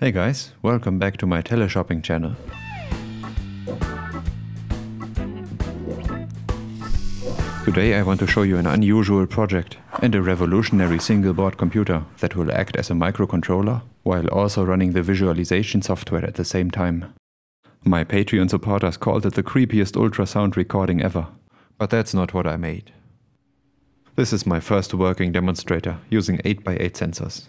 Hey guys, welcome back to my teleshopping channel. Today I want to show you an unusual project and a revolutionary single board computer that will act as a microcontroller while also running the visualization software at the same time. My Patreon supporters called it the creepiest ultrasound recording ever, but that's not what I made. This is my first working demonstrator using 8x8 sensors.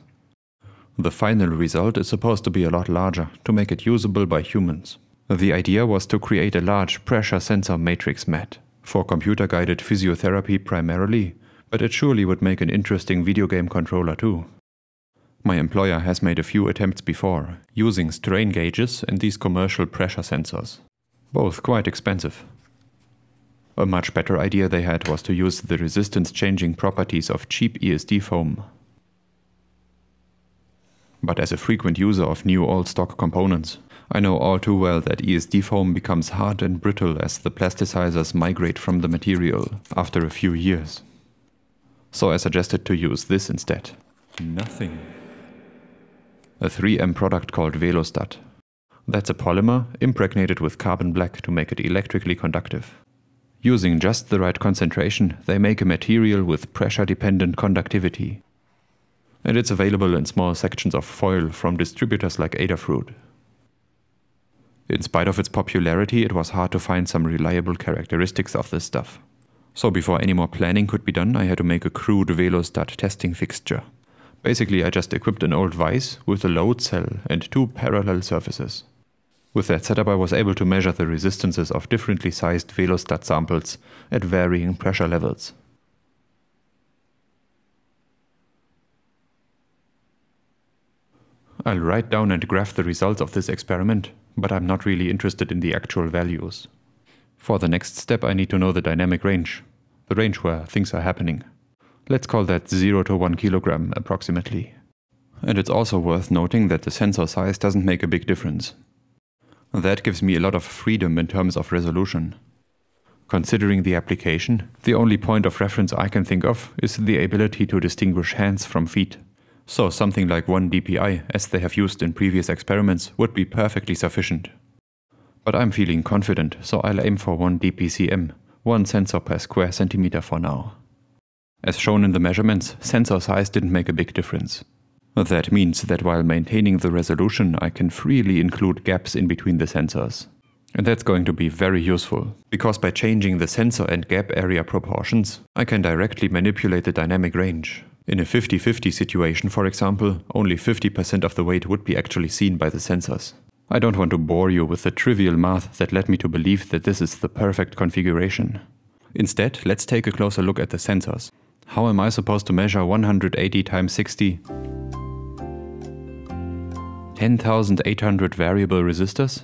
The final result is supposed to be a lot larger, to make it usable by humans. The idea was to create a large pressure sensor matrix mat, for computer-guided physiotherapy primarily, but it surely would make an interesting video game controller too. My employer has made a few attempts before, using strain gauges and these commercial pressure sensors. Both quite expensive. A much better idea they had was to use the resistance changing properties of cheap ESD foam but as a frequent user of new old stock components. I know all too well that ESD foam becomes hard and brittle as the plasticizers migrate from the material after a few years. So I suggested to use this instead. Nothing. A 3M product called Velostat. That's a polymer impregnated with carbon black to make it electrically conductive. Using just the right concentration, they make a material with pressure-dependent conductivity, and it's available in small sections of foil from distributors like Adafruit. In spite of its popularity, it was hard to find some reliable characteristics of this stuff. So before any more planning could be done, I had to make a crude VeloStat testing fixture. Basically, I just equipped an old vise with a load cell and two parallel surfaces. With that setup, I was able to measure the resistances of differently sized VeloStat samples at varying pressure levels. I'll write down and graph the results of this experiment, but I'm not really interested in the actual values. For the next step I need to know the dynamic range, the range where things are happening. Let's call that 0 to 1 kilogram approximately. And it's also worth noting that the sensor size doesn't make a big difference. That gives me a lot of freedom in terms of resolution. Considering the application, the only point of reference I can think of is the ability to distinguish hands from feet so something like 1 dpi, as they have used in previous experiments, would be perfectly sufficient. But I'm feeling confident, so I'll aim for 1 dpcm, 1 sensor per square centimeter for now. As shown in the measurements, sensor size didn't make a big difference. That means that while maintaining the resolution, I can freely include gaps in between the sensors. And that's going to be very useful, because by changing the sensor and gap area proportions, I can directly manipulate the dynamic range. In a 50-50 situation, for example, only 50% of the weight would be actually seen by the sensors. I don't want to bore you with the trivial math that led me to believe that this is the perfect configuration. Instead, let's take a closer look at the sensors. How am I supposed to measure 180 times 60? 10,800 variable resistors?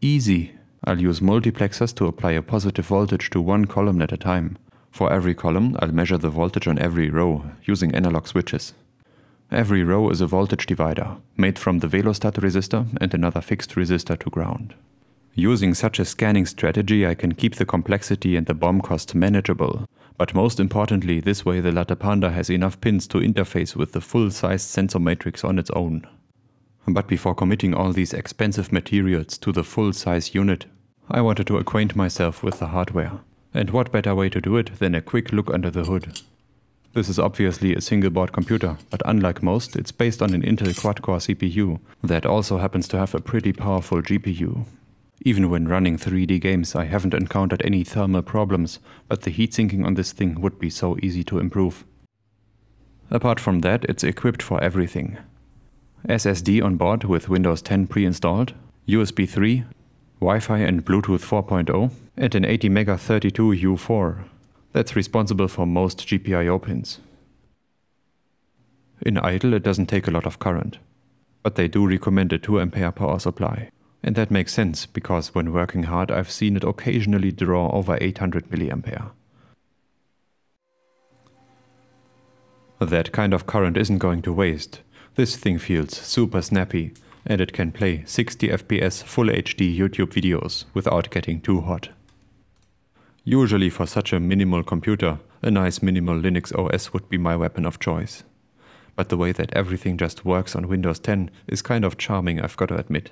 Easy. I'll use multiplexers to apply a positive voltage to one column at a time. For every column, I'll measure the voltage on every row using analog switches. Every row is a voltage divider, made from the velostat resistor and another fixed resistor to ground. Using such a scanning strategy, I can keep the complexity and the bomb cost manageable. But most importantly, this way the Latapanda has enough pins to interface with the full-sized sensor matrix on its own. But before committing all these expensive materials to the full-size unit, I wanted to acquaint myself with the hardware. And what better way to do it than a quick look under the hood. This is obviously a single board computer, but unlike most, it's based on an Intel quad-core CPU that also happens to have a pretty powerful GPU. Even when running 3D games, I haven't encountered any thermal problems, but the heat sinking on this thing would be so easy to improve. Apart from that, it's equipped for everything. SSD on board with Windows 10 pre-installed, USB 3, Wi-Fi and Bluetooth 4.0, and an 80 mega 32U4. That's responsible for most GPIO pins. In idle it doesn't take a lot of current, but they do recommend a 2 ampere power supply. And that makes sense, because when working hard I've seen it occasionally draw over 800 milliampere. That kind of current isn't going to waste. This thing feels super snappy, and it can play 60 FPS Full HD YouTube videos without getting too hot. Usually for such a minimal computer, a nice minimal Linux OS would be my weapon of choice. But the way that everything just works on Windows 10 is kind of charming, I've got to admit.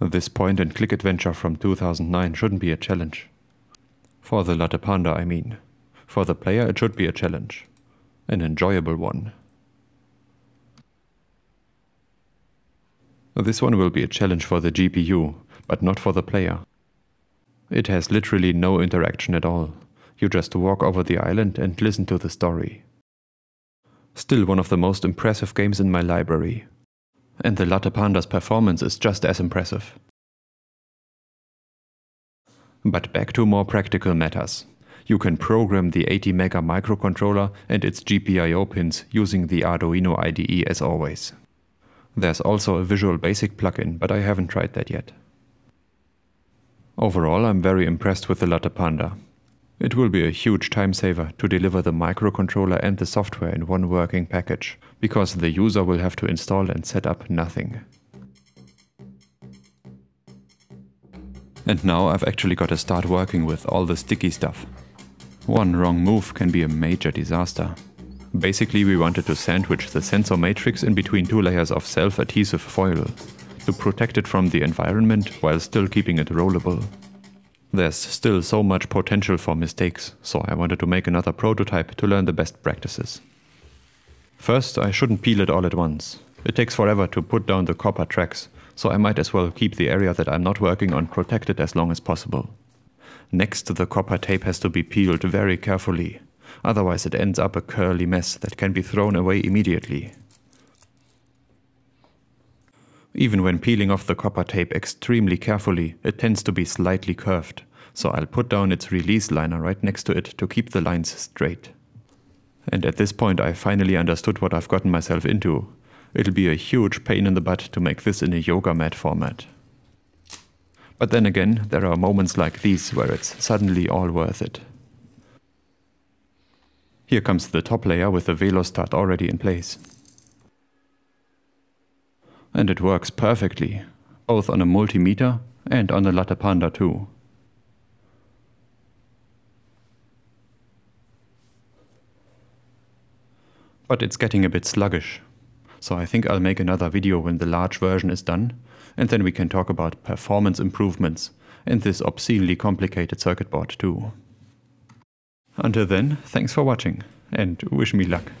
This point and click adventure from 2009 shouldn't be a challenge. For the Latte Panda, I mean. For the player, it should be a challenge. An enjoyable one. This one will be a challenge for the GPU, but not for the player. It has literally no interaction at all. You just walk over the island and listen to the story. Still one of the most impressive games in my library. And the Latte Panda's performance is just as impressive. But back to more practical matters. You can program the 80 Mega microcontroller and its GPIO pins using the Arduino IDE as always. There's also a Visual Basic plugin, but I haven't tried that yet. Overall, I'm very impressed with the Lotta Panda. It will be a huge time saver to deliver the microcontroller and the software in one working package, because the user will have to install and set up nothing. And now I've actually got to start working with all the sticky stuff. One wrong move can be a major disaster. Basically, we wanted to sandwich the sensor matrix in between two layers of self-adhesive foil to protect it from the environment while still keeping it rollable. There's still so much potential for mistakes, so I wanted to make another prototype to learn the best practices. First, I shouldn't peel it all at once. It takes forever to put down the copper tracks, so I might as well keep the area that I'm not working on protected as long as possible. Next, the copper tape has to be peeled very carefully, Otherwise it ends up a curly mess that can be thrown away immediately. Even when peeling off the copper tape extremely carefully, it tends to be slightly curved, so I'll put down its release liner right next to it to keep the lines straight. And at this point I finally understood what I've gotten myself into. It'll be a huge pain in the butt to make this in a yoga mat format. But then again, there are moments like these where it's suddenly all worth it. Here comes the top layer with the velostat already in place. And it works perfectly, both on a multimeter and on the Latapanda Panda too. But it's getting a bit sluggish, so I think I'll make another video when the large version is done, and then we can talk about performance improvements in this obscenely complicated circuit board too. Until then, thanks for watching and wish me luck.